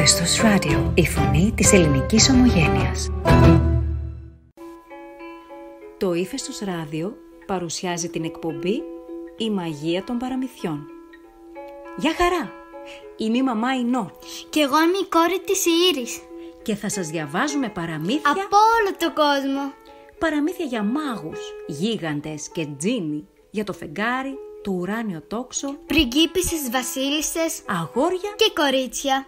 Χριστός Ράδιο, η φωνή της ελληνικής ομογένειας. Το ήφεστος Ράδιο παρουσιάζει την εκπομπή «Η μαγεία των παραμυθιών». Γεια χαρά! Είμαι η μαμά Ινώ. Και εγώ είμαι η κόρη της Ήρης. Και θα σας διαβάζουμε παραμύθια... Από όλο τον κόσμο! Παραμύθια για μάγους, γίγαντες και τζίνι, για το φεγγάρι, το ουράνιο τόξο, πριγκίπισσες βασίλισσες, αγόρια και κορίτσια.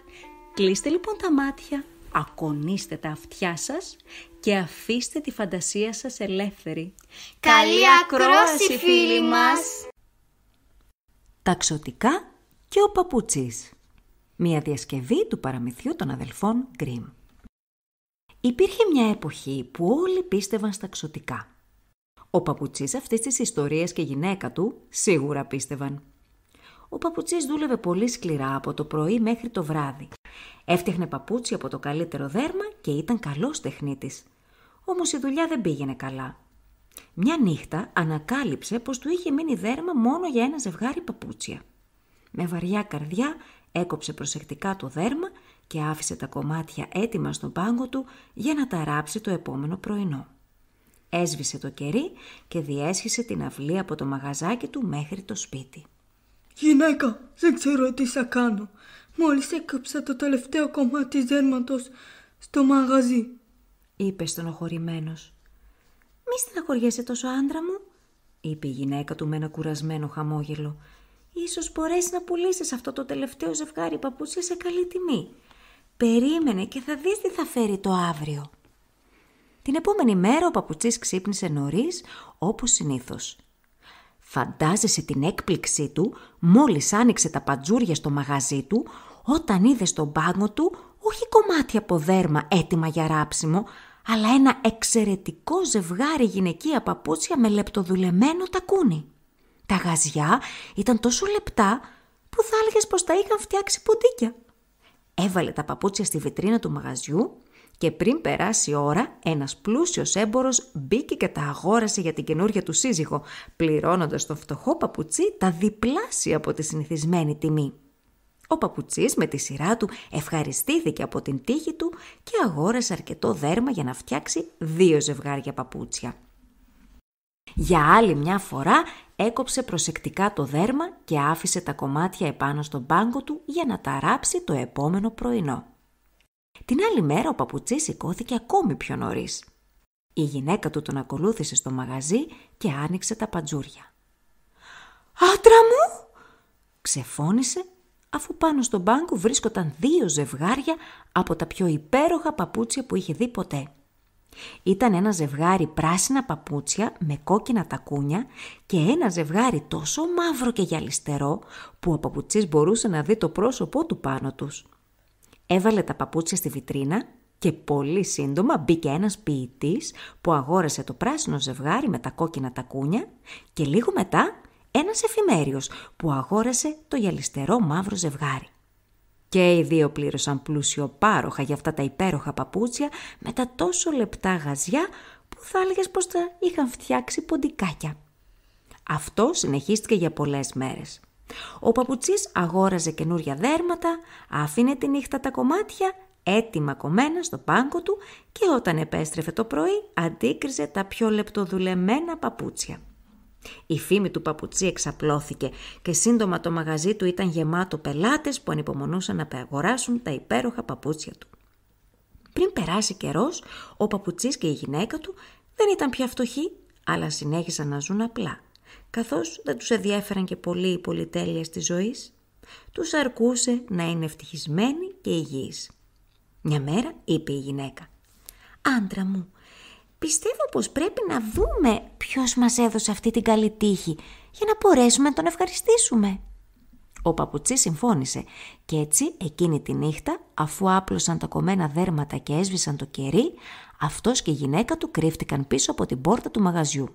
Κλείστε λοιπόν τα μάτια, ακονίστε τα αυτιά σας και αφήστε τη φαντασία σας ελεύθερη. Καλή ακρόαση φίλοι μας! Ταξωτικά και ο παπουτσής. Μια διασκευή του παραμυθιού των αδελφών Γκριμ. Υπήρχε μια εποχή που όλοι πίστευαν στα ξωτικά. Ο παπουτσής αυτής της ιστορίας και γυναίκα του σίγουρα πίστευαν. Ο παπουτσής δούλευε πολύ σκληρά από το πρωί μέχρι το βράδυ Έφτιαχνε παπούτσια από το καλύτερο δέρμα και ήταν καλός τεχνίτης. Όμως η δουλειά δεν πήγαινε καλά. Μια νύχτα ανακάλυψε πως του είχε μείνει δέρμα μόνο για ένα ζευγάρι παπούτσια. Με βαριά καρδιά έκοψε προσεκτικά το δέρμα και άφησε τα κομμάτια έτοιμα στον πάγκο του για να τα ράψει το επόμενο πρωινό. Έσβησε το κερί και διέσχισε την αυλή από το μαγαζάκι του μέχρι το σπίτι. «Γυναίκα, δεν ξέρω τι θα κάνω. Μόλις έκαψα το τελευταίο κομμάτι δέρματος στο μαγαζί, είπε στενοχωρημένος. Μη στεναχωριέσαι τόσο άντρα μου, είπε η γυναίκα του με ένα κουρασμένο χαμόγελο. Ίσως μπορέσεις να πουλήσεις αυτό το τελευταίο ζευγάρι παπούτσια σε καλή τιμή. Περίμενε και θα δεις τι θα φέρει το αύριο. Την επόμενη μέρα ο παπουτσής ξύπνησε νωρίς, όπως συνήθως. Φαντάζεσαι την έκπληξή του μόλις άνοιξε τα πατζούρια στο μαγαζί του όταν είδε στον πάγκο του όχι κομμάτι από δέρμα έτοιμα για ράψιμο, αλλά ένα εξαιρετικό ζευγάρι γυναικεία παπούτσια με λεπτοδουλεμένο τακούνι. Τα γαζιά ήταν τόσο λεπτά που θα έλεγες πως τα είχαν φτιάξει ποντίκια. Έβαλε τα παπούτσια στη βιτρίνα του μαγαζιού και πριν περάσει ώρα, ένας πλούσιος έμπορος μπήκε και τα αγόρασε για την καινούργια του σύζυγο, πληρώνοντας τον φτωχό παπουτσί τα διπλάσια από τη συνηθισμένη τιμή. Ο παπουτσής με τη σειρά του ευχαριστήθηκε από την τύχη του και αγόρασε αρκετό δέρμα για να φτιάξει δύο ζευγάρια παπούτσια. Για άλλη μια φορά έκοψε προσεκτικά το δέρμα και άφησε τα κομμάτια επάνω στον πάγκο του για να τα ράψει το επόμενο πρωινό. Την άλλη μέρα ο παπουτσής σηκώθηκε ακόμη πιο νωρίς. Η γυναίκα του τον ακολούθησε στο μαγαζί και άνοιξε τα παντζούρια. «Άντρα μου!» ξεφώνησε αφού πάνω στον πάγκο βρίσκονταν δύο ζευγάρια από τα πιο υπέροχα παπούτσια που είχε δει ποτέ. Ήταν ένα ζευγάρι πράσινα παπούτσια με κόκκινα τακούνια και ένα ζευγάρι τόσο μαύρο και γυαλιστερό που ο παπουτσής μπορούσε να δει το πρόσωπό του πάνω τους. Έβαλε τα παπούτσια στη βιτρίνα και πολύ σύντομα μπήκε ένας ποιητής που αγόρασε το πράσινο ζευγάρι με τα κόκκινα τακούνια και λίγο μετά ένας εφημέριος που αγόρασε το γυαλιστερό μαύρο ζευγάρι. Και οι δύο πλήρωσαν πλούσιο πάροχα για αυτά τα υπέροχα παπούτσια με τα τόσο λεπτά γαζιά που θα έλεγες πως τα είχαν φτιάξει ποντικάκια. Αυτό συνεχίστηκε για πολλές μέρες. Ο παπουτσής αγόραζε καινούρια δέρματα, άφηνε τη νύχτα τα κομμάτια έτοιμα κομμένα στο πάγκο του και όταν επέστρεφε το πρωί αντίκριζε τα πιο λεπτοδουλεμένα παπούτσια. Η φήμη του παπουτσί εξαπλώθηκε και σύντομα το μαγαζί του ήταν γεμάτο πελάτες που ανυπομονούσαν να αγοράσουν τα υπέροχα παπούτσια του. Πριν περάσει καιρός, ο παπουτσής και η γυναίκα του δεν ήταν πια φτωχοί, αλλά συνέχισαν να ζουν απλά – καθώς δεν τους ενδιαφέραν και πολύ οι πολυτέλειες της ζωής, τους αρκούσε να είναι ευτυχισμένοι και υγιείς. Μια μέρα είπε η γυναίκα «Άντρα μου, πιστεύω πως πρέπει να δούμε ποιος μας έδωσε αυτή την καλή τύχη για να μπορέσουμε να τον ευχαριστήσουμε». Ο παπουτσί συμφώνησε και έτσι εκείνη τη νύχτα αφού άπλωσαν τα κομμένα δέρματα και έσβησαν το κερί, αυτός και η γυναίκα του κρύφτηκαν πίσω από την πόρτα του μαγαζιού.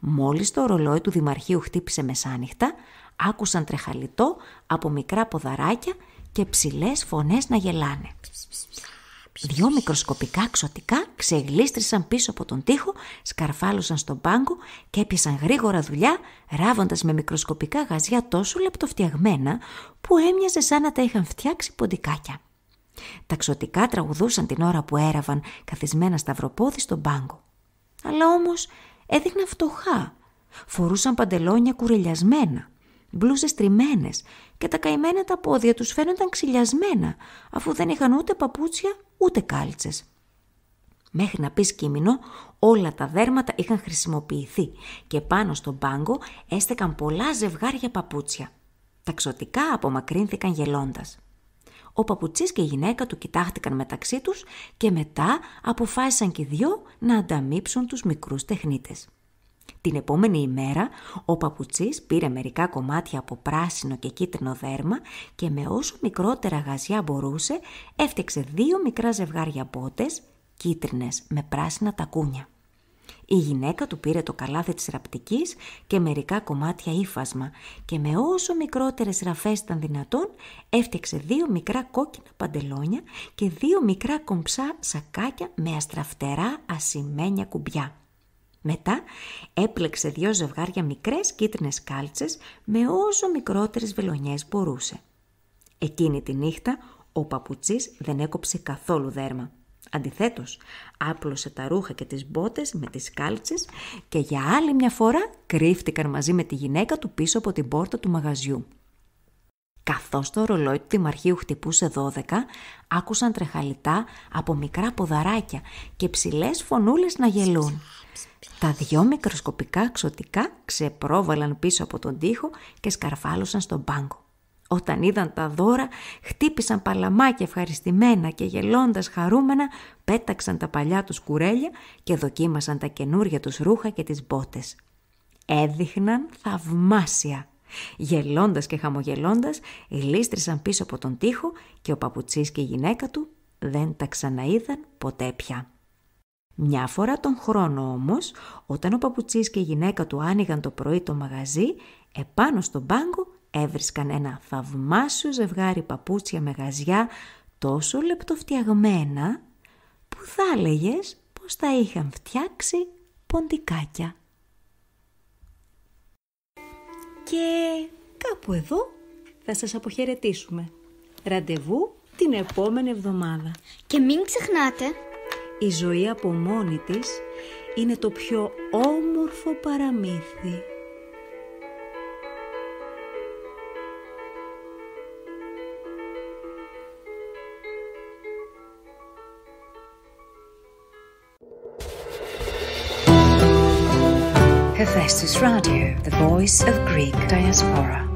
Μόλις το ρολόι του Δημαρχείου χτύπησε μεσάνυχτα, άκουσαν τρεχαλιτό από μικρά ποδαράκια και ψηλές φωνές να γελάνε. Δυο μικροσκοπικά ξωτικά ξεγλίστρησαν πίσω από τον τοίχο, σκαρφάλωσαν στον πάγκο και έπιασαν γρήγορα δουλειά, ράβοντας με μικροσκοπικά γαζιά τόσο λεπτοφτιαγμένα που έμοιαζε σαν να τα είχαν φτιάξει ποντικάκια. Τα ξωτικά τραγουδούσαν την ώρα που έραβαν καθισμένα σταυροπόδι στον πάγκο. Αλλά όμως έδειχναν φτωχά. Φορούσαν παντελόνια κουρελιασμένα, μπλούζες τριμμένες και τα καημένα τα πόδια τους φαίνονταν ξυλιασμένα, αφού δεν είχαν ούτε παπούτσια ούτε κάλτσες. Μέχρι να πεις κείμενο, όλα τα δέρματα είχαν χρησιμοποιηθεί και πάνω στον πάγκο έστεκαν πολλά ζευγάρια παπούτσια. Τα ξωτικά απομακρύνθηκαν γελώντας. Ο παπουτσής και η γυναίκα του κοιτάχτηκαν μεταξύ τους και μετά αποφάσισαν και οι δυο να ανταμείψουν τους μικρούς τεχνίτες. Την επόμενη ημέρα ο παπουτσής πήρε μερικά κομμάτια από πράσινο και κίτρινο δέρμα και με όσο μικρότερα γαζιά μπορούσε έφτιαξε δύο μικρά ζευγάρια μπότες, κίτρινες με πράσινα τακούνια. Η γυναίκα του πήρε το καλάθι της ραπτικής και μερικά κομμάτια ύφασμα και με όσο μικρότερες ραφές ήταν δυνατόν έφτιαξε δύο μικρά κόκκινα παντελόνια και δύο μικρά κομψά σακάκια με αστραφτερά ασημένια κουμπιά. Μετά έπλεξε δύο ζευγάρια μικρές κίτρινες κάλτσες με όσο μικρότερες βελονιές μπορούσε. Εκείνη τη νύχτα ο παπουτσής δεν έκοψε καθόλου δέρμα. Αντιθέτως, άπλωσε τα ρούχα και τις μπότες με τις κάλτσες και για άλλη μια φορά κρύφτηκαν μαζί με τη γυναίκα του πίσω από την πόρτα του μαγαζιού. Καθώς το ρολόι του Δημαρχείου χτυπούσε 12, άκουσαν τρεχαλιτά από μικρά ποδαράκια και ψηλές φωνούλες να γελούν. Τα δυο μικροσκοπικά ξωτικά ξεπρόβαλαν πίσω από τον τοίχο και σκαρφάλωσαν στον πάγκο. Όταν είδαν τα δώρα, χτύπησαν παλαμάκια ευχαριστημένα και γελώντας χαρούμενα, πέταξαν τα παλιά τους κουρέλια και δοκίμασαν τα καινούρια τους ρούχα και τις μπότες. Έδειχναν θαυμάσια. Γελώντας και χαμογελώντας, γλίστρησαν πίσω από τον τοίχο και ο παπουτσής και η γυναίκα του δεν τα ξαναείδαν ποτέ πια. Μια φορά τον χρόνο όμως, όταν ο παπουτσής και η γυναίκα του άνοιγαν το πρωί το μαγαζί, επάνω στον πάγκο Έβρισκαν ένα θαυμάσιο ζευγάρι παπούτσια με γαζιά τόσο λεπτοφτιαγμένα που θα έλεγες πως τα είχαν φτιάξει ποντικάκια. Και κάπου εδώ θα σας αποχαιρετήσουμε. Ραντεβού την επόμενη εβδομάδα. Και μην ξεχνάτε... Η ζωή από μόνη της είναι το πιο όμορφο παραμύθι. Hephaestus Radio, the voice of Greek diaspora.